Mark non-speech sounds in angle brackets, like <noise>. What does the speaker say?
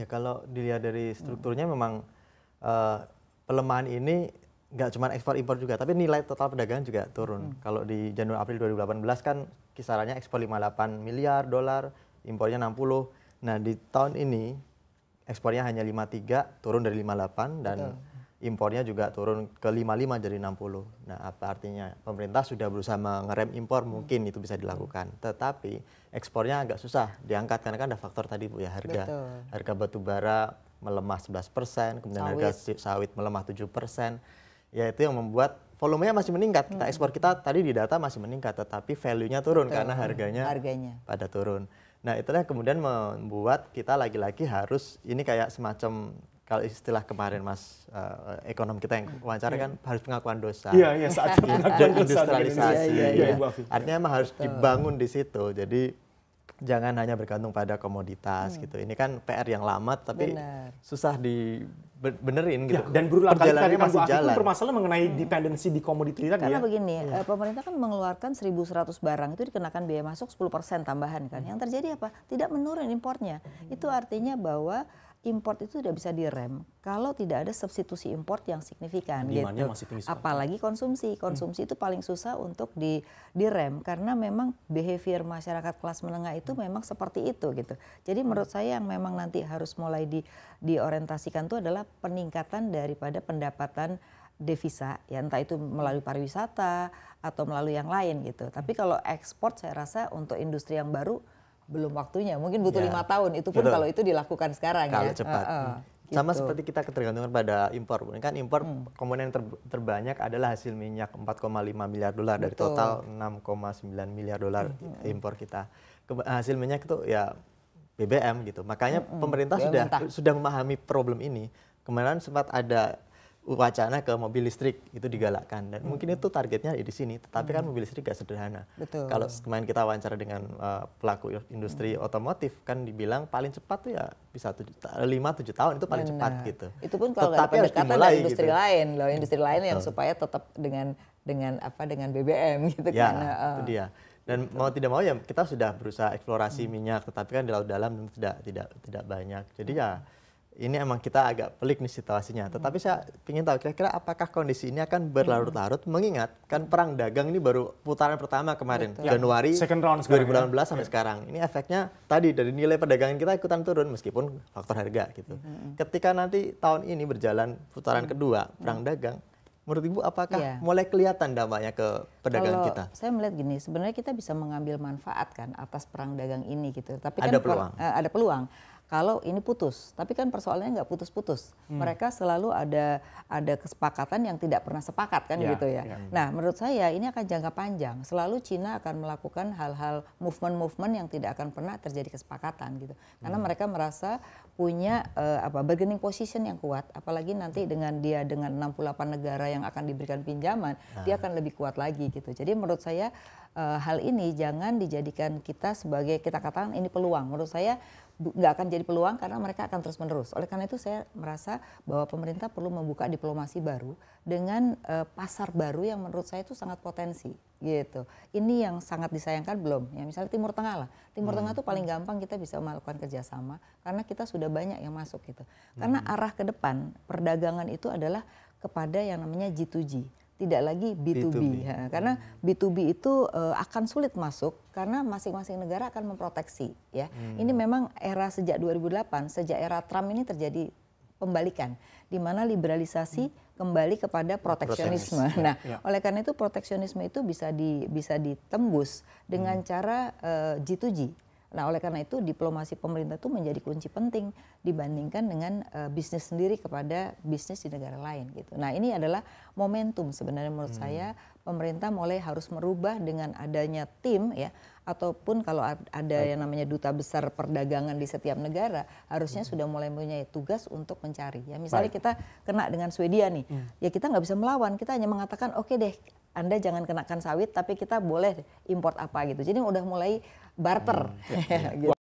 Ya kalau dilihat dari hmm. strukturnya hmm. memang uh, pelemahan ini nggak cuma ekspor impor juga, tapi nilai total perdagangan juga turun. Hmm. Kalau di Januari April 2018 kan kisarannya ekspor 58 miliar dolar, impornya 60. Nah, di tahun ini ekspornya hanya 53, turun dari 58 dan Betul impornya juga turun ke 55 jadi 60. Nah, apa artinya? Pemerintah sudah berusaha mengerem impor, mungkin itu bisa dilakukan. Tetapi ekspornya agak susah diangkat karena kan ada faktor tadi Bu ya, harga Betul. harga batu bara melemah 11 persen, kemudian sawit. harga sawit melemah 7 persen. Ya itu yang membuat volumenya masih meningkat. Kita hmm. ekspor kita tadi di data masih meningkat, tetapi value-nya turun Betul. karena harganya, harganya pada turun. Nah, itulah kemudian membuat kita lagi-lagi harus ini kayak semacam kalau istilah kemarin mas uh, ekonom kita yang wawancara yeah. kan harus pengakuan dosa. Iya yeah, iya yeah, saat <laughs> pengakuan industrialisasi. Iya, iya, iya. iya. Artinya memang harus dibangun di situ. Jadi jangan hanya bergantung pada komoditas hmm. gitu. Ini kan PR yang lama tapi Bener. susah di benerin gitu. Ya, dan berulang kali tadi masih jalan. permasalahan mengenai hmm. dependensi di komoditas Karena ya. begini, hmm. pemerintah kan mengeluarkan 1.100 barang itu dikenakan biaya masuk 10% tambahan kan. Hmm. Yang terjadi apa? Tidak menurun impornya. Hmm. Itu artinya bahwa import itu tidak bisa direm kalau tidak ada substitusi import yang signifikan gitu. Apalagi konsumsi. Hmm. Konsumsi hmm. itu paling susah untuk di direm karena memang behavior masyarakat kelas menengah itu hmm. memang seperti itu gitu. Jadi menurut saya yang memang nanti harus mulai di diorientasikan itu adalah peningkatan daripada pendapatan devisa ya entah itu melalui pariwisata atau melalui yang lain gitu. Tapi hmm. kalau ekspor saya rasa untuk industri yang baru belum waktunya. Mungkin butuh ya, lima ya. tahun. Itu pun Betul. kalau itu dilakukan sekarang ya. kalau ya. cepat. Uh, uh. Gitu. Sama seperti kita ketergantungan pada impor. Kan impor hmm. komponen ter terbanyak adalah hasil minyak 4,5 miliar dolar dari total 6,9 miliar dolar hmm. hmm, hmm. impor kita. Ke hasil minyak itu ya BBM gitu. Makanya hmm. hmm. pemerintah hmm. sudah BBM sudah memahami problem ini. Kemarin sempat ada wacana ke mobil listrik itu hmm. digalakkan dan hmm. mungkin itu targetnya di sini tetapi kan hmm. kan mobil listrik gak sederhana Betul. kalau kemarin kita wawancara dengan uh, pelaku industri hmm. otomotif kan dibilang paling cepat tuh ya bisa lima tujuh tahun itu paling nah, cepat gitu itu pun kalau tetapi ada pendekatan dari industri gitu. lain loh industri lain yang hmm. supaya tetap dengan dengan apa dengan BBM <laughs> gitu ya, kan uh. itu eh. dia dan gitu. mau tidak mau ya kita sudah berusaha eksplorasi hmm. minyak tetapi kan di laut dalam tidak tidak tidak banyak jadi hmm. ya hmm ini emang kita agak pelik nih situasinya. Hmm. Tetapi saya ingin tahu kira-kira apakah kondisi ini akan hmm. berlarut-larut mengingat kan perang dagang ini baru putaran pertama kemarin Betul. Januari Second round 2018 ya. sampai iya. sekarang. Ini efeknya tadi dari nilai perdagangan kita ikutan turun meskipun faktor harga gitu. Hmm, Ketika nanti tahun ini berjalan putaran kedua perang dagang Menurut Ibu apakah yeah. mulai kelihatan dampaknya ke perdagangan Kalau kita? Saya melihat gini, sebenarnya kita bisa mengambil manfaat kan atas perang dagang ini gitu. Tapi ada kan peluang. Per, uh, ada peluang kalau ini putus. Tapi kan persoalannya nggak putus-putus. Hmm. Mereka selalu ada ada kesepakatan yang tidak pernah sepakat kan ya, gitu ya. ya. Nah, menurut saya ini akan jangka panjang. Selalu Cina akan melakukan hal-hal movement-movement yang tidak akan pernah terjadi kesepakatan gitu. Karena hmm. mereka merasa punya uh, apa bargaining position yang kuat. Apalagi nanti dengan dia dengan 68 negara yang akan diberikan pinjaman, nah. dia akan lebih kuat lagi gitu. Jadi menurut saya uh, hal ini jangan dijadikan kita sebagai kita katakan ini peluang. Menurut saya nggak akan jadi peluang karena mereka akan terus menerus. Oleh karena itu saya merasa bahwa pemerintah perlu membuka diplomasi baru dengan uh, pasar baru yang menurut saya itu sangat potensi gitu. Ini yang sangat disayangkan belum. Ya misalnya Timur Tengah lah. Timur hmm. Tengah itu paling gampang kita bisa melakukan kerjasama karena kita sudah banyak yang masuk gitu. Karena hmm. arah ke depan perdagangan itu adalah kepada yang namanya G2G tidak lagi B2B, B2B. Ya, karena B2B hmm. itu uh, akan sulit masuk karena masing-masing negara akan memproteksi ya. Hmm. Ini memang era sejak 2008, sejak era Trump ini terjadi pembalikan di mana liberalisasi hmm. kembali kepada proteksionisme. Nah, ya. oleh karena itu proteksionisme itu bisa di bisa ditembus dengan hmm. cara uh, eh, G2G Nah, oleh karena itu diplomasi pemerintah itu menjadi kunci penting dibandingkan dengan uh, bisnis sendiri kepada bisnis di negara lain gitu. Nah, ini adalah momentum sebenarnya menurut hmm. saya pemerintah mulai harus merubah dengan adanya tim ya ataupun kalau ada yang namanya duta besar perdagangan di setiap negara harusnya hmm. sudah mulai punya tugas untuk mencari ya. Misalnya Baik. kita kena dengan Swedia nih. Hmm. Ya kita nggak bisa melawan, kita hanya mengatakan oke okay deh anda jangan kenakan sawit tapi kita boleh import apa gitu. Jadi udah mulai barter. Hmm, ya, ya. <laughs> Gitu.